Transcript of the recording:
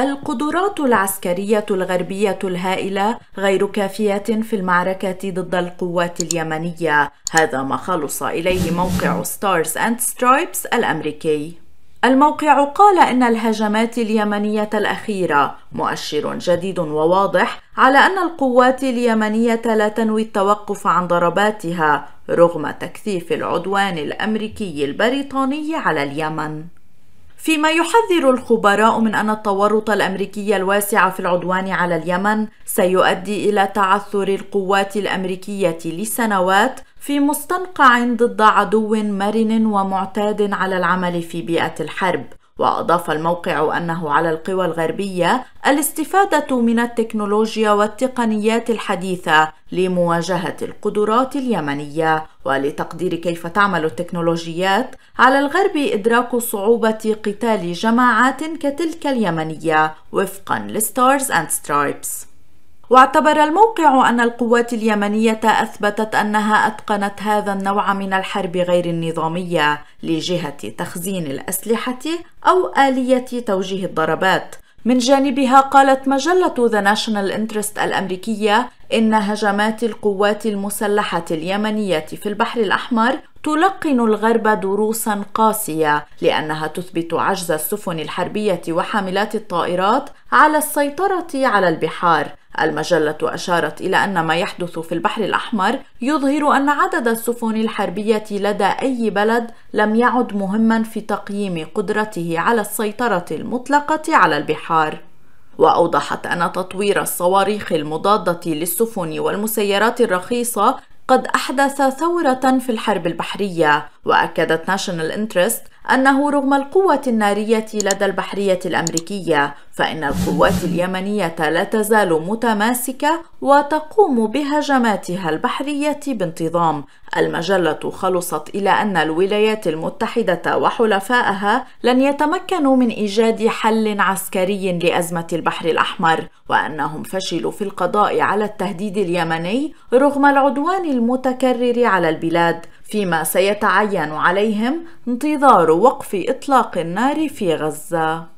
القدرات العسكرية الغربية الهائلة غير كافية في المعركة ضد القوات اليمنية هذا ما خلص إليه موقع ستارز أند سترايبس الأمريكي الموقع قال إن الهجمات اليمنية الأخيرة مؤشر جديد وواضح على أن القوات اليمنية لا تنوي التوقف عن ضرباتها رغم تكثيف العدوان الأمريكي البريطاني على اليمن فيما يحذر الخبراء من أن التورط الأمريكي الواسع في العدوان على اليمن سيؤدي إلى تعثر القوات الأمريكية لسنوات في مستنقع ضد عدو مرن ومعتاد على العمل في بيئة الحرب وأضاف الموقع أنه على القوى الغربية الاستفادة من التكنولوجيا والتقنيات الحديثة لمواجهة القدرات اليمنية ولتقدير كيف تعمل التكنولوجيات على الغرب إدراك صعوبة قتال جماعات كتلك اليمنية وفقا لستارز أند سترايبس واعتبر الموقع أن القوات اليمنية أثبتت أنها أتقنت هذا النوع من الحرب غير النظامية لجهة تخزين الأسلحة أو آلية توجيه الضربات من جانبها قالت مجلة ذا ناشونال انترست الأمريكية إن هجمات القوات المسلحة اليمنية في البحر الأحمر تلقن الغرب دروسا قاسية لأنها تثبت عجز السفن الحربية وحاملات الطائرات على السيطرة على البحار المجلة أشارت إلى أن ما يحدث في البحر الأحمر يظهر أن عدد السفن الحربية لدى أي بلد لم يعد مهما في تقييم قدرته على السيطرة المطلقة على البحار. وأوضحت أن تطوير الصواريخ المضادة للسفن والمسيرات الرخيصة قد أحدث ثورة في الحرب البحرية وأكدت ناشونال انترست أنه رغم القوة النارية لدى البحرية الأمريكية فإن القوات اليمنية لا تزال متماسكة وتقوم بهجماتها البحرية بانتظام المجلة خلصت إلى أن الولايات المتحدة وحلفائها لن يتمكنوا من إيجاد حل عسكري لأزمة البحر الأحمر وأنهم فشلوا في القضاء على التهديد اليمني رغم العدوان المتكرر على البلاد فيما سيتعين عليهم انتظار وقف إطلاق النار في غزة